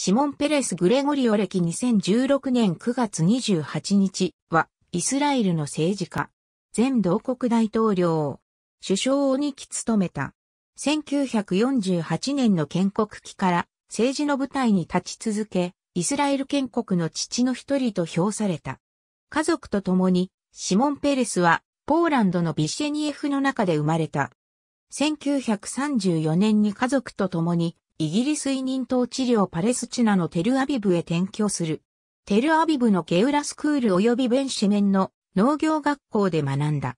シモン・ペレス・グレゴリオ歴2016年9月28日は、イスラエルの政治家、前同国大統領、首相を2期務めた。1948年の建国期から政治の舞台に立ち続け、イスラエル建国の父の一人と評された。家族と共に、シモン・ペレスは、ポーランドのビシェニエフの中で生まれた。1934年に家族と共にイギリス委任統治領パレスチナのテルアビブへ転居する。テルアビブのゲウラスクール及びベンシメンの農業学校で学んだ。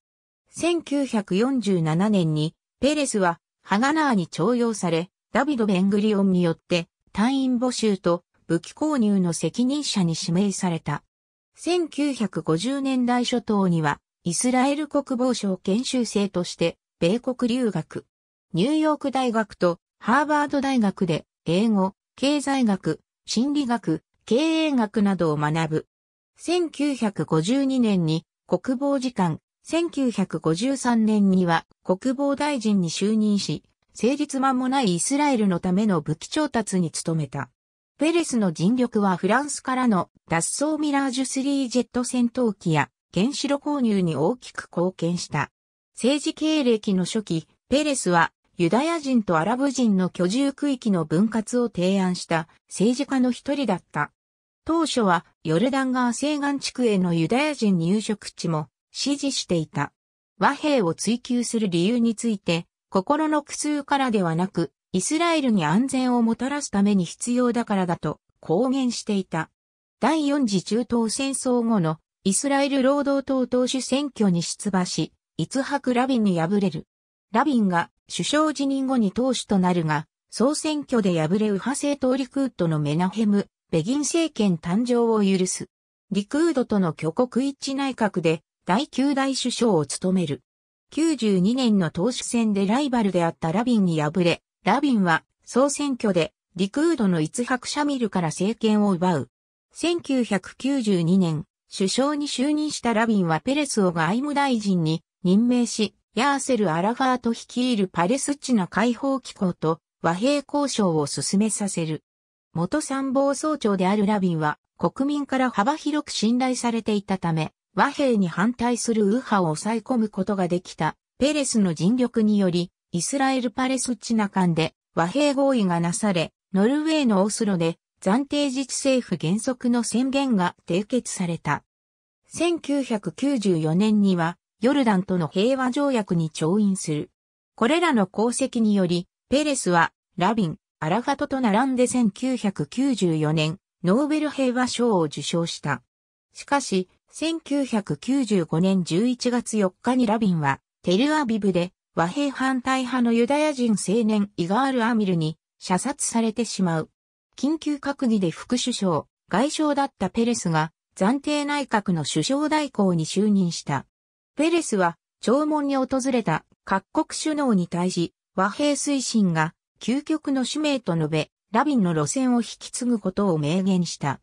1947年にペレスはハガナーに徴用され、ダビド・ベングリオンによって隊員募集と武器購入の責任者に指名された。1950年代初頭にはイスラエル国防省研修生として米国留学、ニューヨーク大学とハーバード大学で英語、経済学、心理学、経営学などを学ぶ。1952年に国防次官、1953年には国防大臣に就任し、成立間もないイスラエルのための武器調達に努めた。ペレスの尽力はフランスからの脱走ミラージュ3ジェット戦闘機や原子炉購入に大きく貢献した。政治経歴の初期、ペレスはユダヤ人とアラブ人の居住区域の分割を提案した政治家の一人だった。当初はヨルダン川西岸地区へのユダヤ人入植地も支持していた。和平を追求する理由について、心の苦痛からではなく、イスラエルに安全をもたらすために必要だからだと公言していた。第4次中東戦争後のイスラエル労働党党首選挙に出馬し、イツハク・ラビンに敗れる。ラビンが首相辞任後に党首となるが、総選挙で敗れ右派政党リクードのメナヘム、ベギン政権誕生を許す。リクードとの挙国一致内閣で第9代首相を務める。92年の党首選でライバルであったラビンに敗れ、ラビンは総選挙でリクードのイツハク・シャミルから政権を奪う。1992年、首相に就任したラビンはペレスを外務大臣に任命し、ヤーセル・アラファート率いるパレスチナ解放機構と和平交渉を進めさせる。元参謀総長であるラビンは国民から幅広く信頼されていたため、和平に反対する右派を抑え込むことができたペレスの尽力により、イスラエル・パレスチナ間で和平合意がなされ、ノルウェーのオスロで暫定自治政府原則の宣言が締結された。1994年にはヨルダンとの平和条約に調印する。これらの功績により、ペレスは、ラビン、アラファトと並んで1994年、ノーベル平和賞を受賞した。しかし、1995年11月4日にラビンは、テルアビブで、和平反対派のユダヤ人青年イガール・アミルに射殺されてしまう。緊急閣議で副首相、外相だったペレスが暫定内閣の首相代行に就任した。ペレスは、弔問に訪れた各国首脳に対し、和平推進が究極の使命と述べ、ラビンの路線を引き継ぐことを明言した。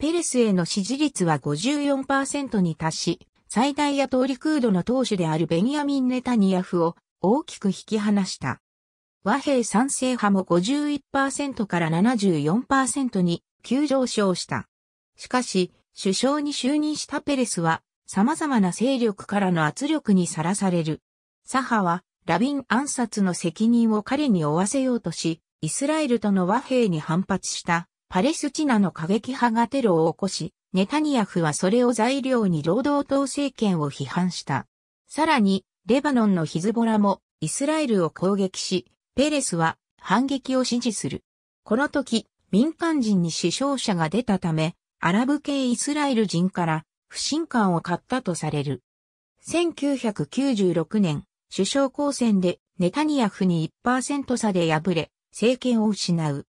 ペレスへの支持率は54%に達し、最大野党リクードの党首であるベニヤミン・ネタニヤフを大きく引き離した。和平賛成派も51%から74%に急上昇した。しかし、首相に就任したペレスは様々な勢力からの圧力にさらされる。サハは、ラビン暗殺の責任を彼に負わせようとし、イスラエルとの和平に反発したパレスチナの過激派がテロを起こし、ネタニヤフはそれを材料に労働党政権を批判した。さらに、レバノンのヒズボラもイスラエルを攻撃し、ペレスは反撃を支持する。この時、民間人に死傷者が出たため、アラブ系イスラエル人から不信感を買ったとされる。1996年、首相公選でネタニヤフに1%差で敗れ、政権を失う。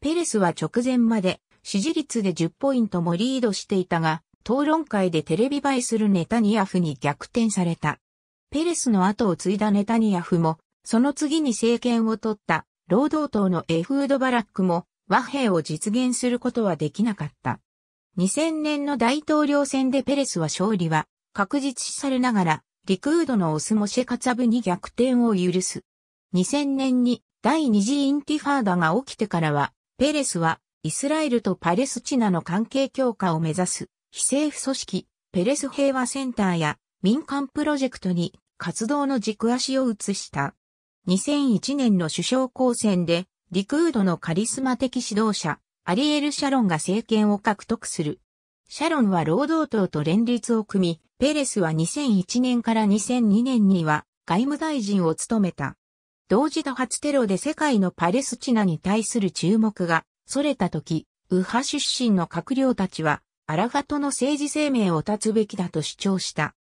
ペレスは直前まで支持率で10ポイントもリードしていたが、討論会でテレビ映えするネタニヤフに逆転された。ペレスの後を継いだネタニヤフも、その次に政権を取った労働党のエフードバラックも和平を実現することはできなかった。2000年の大統領選でペレスは勝利は確実視されながら、リクードのオスモシェカツァブに逆転を許す。2000年に第二次インティファーダが起きてからは、ペレスはイスラエルとパレスチナの関係強化を目指す非政府組織ペレス平和センターや民間プロジェクトに活動の軸足を移した。2001年の首相公選でリクードのカリスマ的指導者アリエル・シャロンが政権を獲得する。シャロンは労働党と連立を組み、ペレスは2001年から2002年には外務大臣を務めた。同時多発テロで世界のパレスチナに対する注目が、それた時、右派出身の閣僚たちは、アラファトの政治生命を断つべきだと主張した。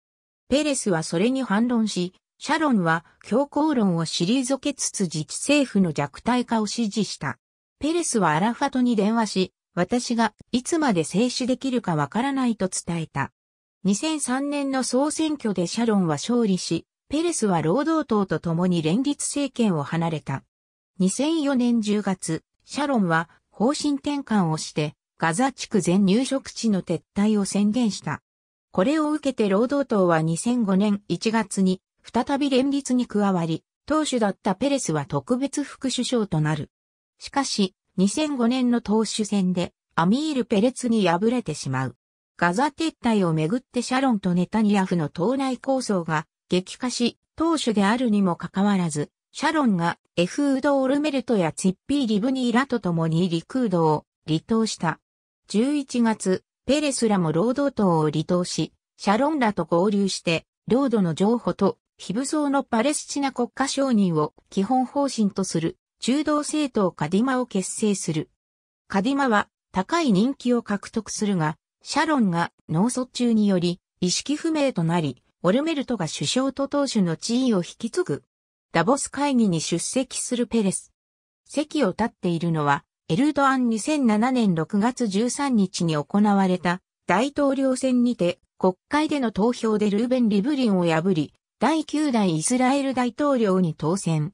ペレスはそれに反論し、シャロンは強硬論を退けつつ自治政府の弱体化を支持した。ペレスはアラファトに電話し、私がいつまで静止できるかわからないと伝えた。2003年の総選挙でシャロンは勝利し、ペレスは労働党と共に連立政権を離れた。2004年10月、シャロンは方針転換をして、ガザ地区全入植地の撤退を宣言した。これを受けて労働党は2005年1月に再び連立に加わり、党首だったペレスは特別副首相となる。しかし、2005年の党首選で、アミール・ペレツに敗れてしまう。ガザ撤退をめぐってシャロンとネタニヤフの党内構想が激化し、党首であるにもかかわらず、シャロンがエフード・オルメルトやツッピー・リブニーらと共にリクードを離党した。11月、ペレスらも労働党を離党し、シャロンらと合流して、領土の譲歩と非武装のパレスチナ国家承認を基本方針とする中道政党カディマを結成する。カディマは高い人気を獲得するが、シャロンが脳卒中により意識不明となり、オルメルトが首相と党首の地位を引き継ぐ。ダボス会議に出席するペレス。席を立っているのは、エルドアン2007年6月13日に行われた大統領選にて国会での投票でルーベン・リブリンを破り、第9代イスラエル大統領に当選。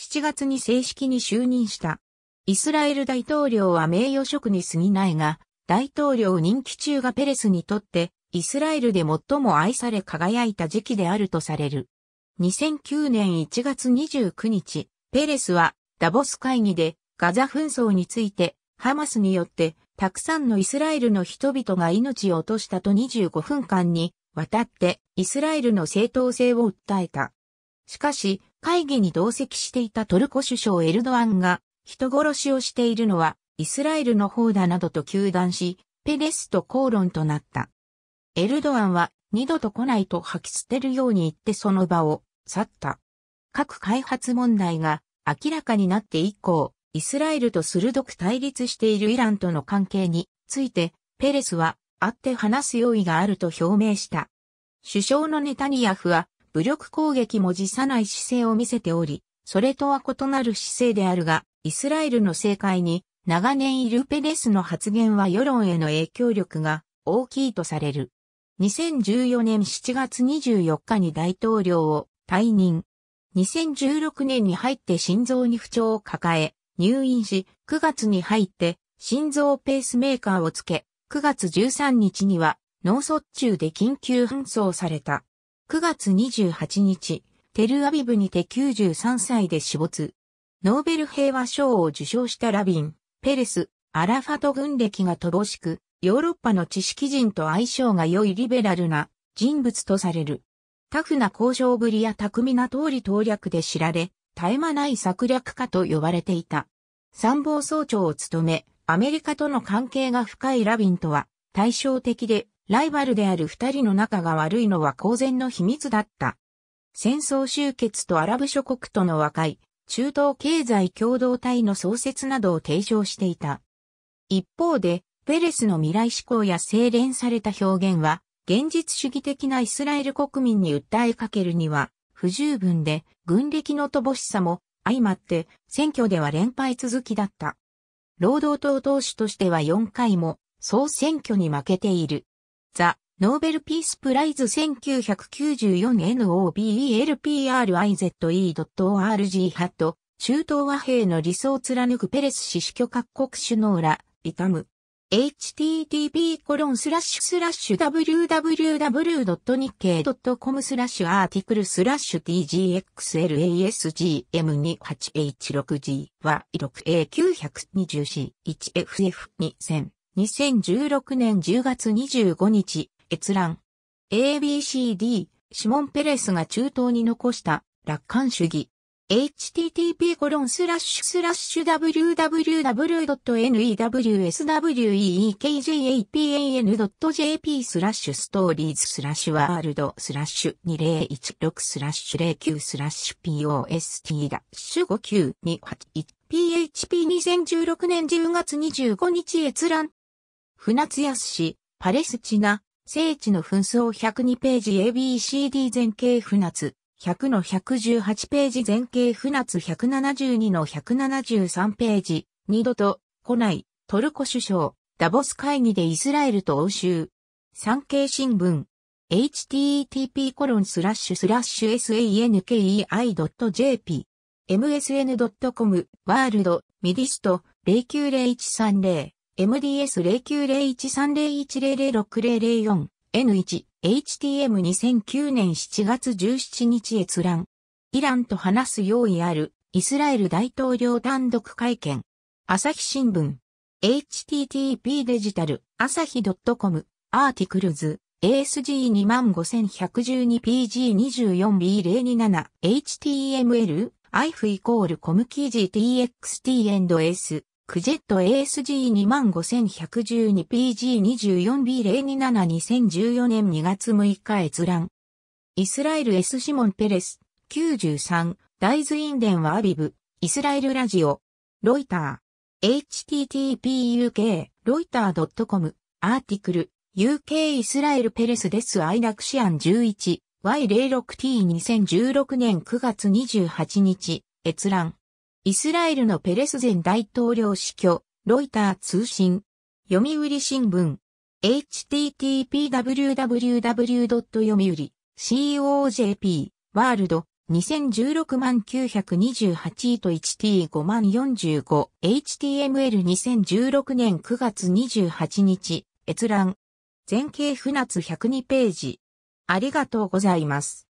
7月に正式に就任した。イスラエル大統領は名誉職に過ぎないが、大統領任期中がペレスにとって、イスラエルで最も愛され輝いた時期であるとされる。2009年1月29日、ペレスはダボス会議でガザ紛争についてハマスによってたくさんのイスラエルの人々が命を落としたと25分間にわたってイスラエルの正当性を訴えた。しかし、会議に同席していたトルコ首相エルドアンが人殺しをしているのはイスラエルの方だなどと糾弾し、ペレスと口論となった。エルドアンは二度と来ないと吐き捨てるように言ってその場を去った。核開発問題が明らかになって以降、イスラエルと鋭く対立しているイランとの関係について、ペレスは会って話す用意があると表明した。首相のネタニヤフは武力攻撃も辞さない姿勢を見せており、それとは異なる姿勢であるが、イスラエルの政界に長年いるペレスの発言は世論への影響力が大きいとされる。2014年7月24日に大統領を退任。2016年に入って心臓に不調を抱え、入院し、9月に入って心臓ペースメーカーをつけ、9月13日には脳卒中で緊急搬送された。9月28日、テルアビブにて93歳で死没。ノーベル平和賞を受賞したラビン、ペレス、アラファト軍歴が乏しく、ヨーロッパの知識人と相性が良いリベラルな人物とされる。タフな交渉ぶりや巧みな通り投略で知られ、絶え間ない策略家と呼ばれていた。参謀総長を務め、アメリカとの関係が深いラビンとは対照的でライバルである二人の仲が悪いのは公然の秘密だった。戦争終結とアラブ諸国との和解、中東経済共同体の創設などを提唱していた。一方で、ペレスの未来志向や精錬された表現は、現実主義的なイスラエル国民に訴えかけるには、不十分で、軍歴の乏しさも、相まって、選挙では連敗続きだった。労働党党首としては4回も、総選挙に負けている。ザ・ノーベルピースプライズ 1994NOBELPRIZE.org ハット、中東和平の理想を貫くペレス氏死去各国首脳ら、ビタム。http コロンスラッシュスラッシュ www.nikkei.com スラッシュアーティクルスラッシュ tgxlasgm28h6g は6 a 9 2 4 c 1 f f 2 0 0 0 2016年10月25日、閲覧。ABCD、シモン・ペレスが中東に残した楽観主義。http://www.newsweekjapan.jp スラッシュストーリーズスラッシュワールドスラッシュ2016スラッシュ09スラッシュ post ダッシュ59281 php2016 年10月25日閲覧船津康氏、パレスチナ、聖地の紛争102ページ ABCD 全景船津、100の118ページ全景船津172の173ページ、二度と、来ない、トルコ首相、ダボス会議でイスラエルと欧州。産経新聞、http コロンスラッシュスラッシュ sankei.jp msn.com ワールドミディスト0901330 MDS090130100604 N1 HTM2009 年7月17日閲覧。イランと話す用意あるイスラエル大統領単独会見。朝日新聞。http デジタル朝日 .com アーティクルズ ASG25112PG24B027HTML IF イコール GTXT&S クジェット ASG25112PG24B0272014 年2月6日閲覧。イスラエル S シモン・ペレス、93、大豆インデンはアビブ、イスラエルラジオ、ロイター、httpuk、ロイター .com、アーティクル、UK イスラエルペレスですアイラクシアン11、Y06T2016 年9月28日、閲覧。イスラエルのペレス前大統領死去、ロイター通信、読売新聞、http://www. 読売 COJP、ワールド、2016万928位と 1T5 万45、HTML2016 年9月28日、閲覧。全景船津102ページ。ありがとうございます。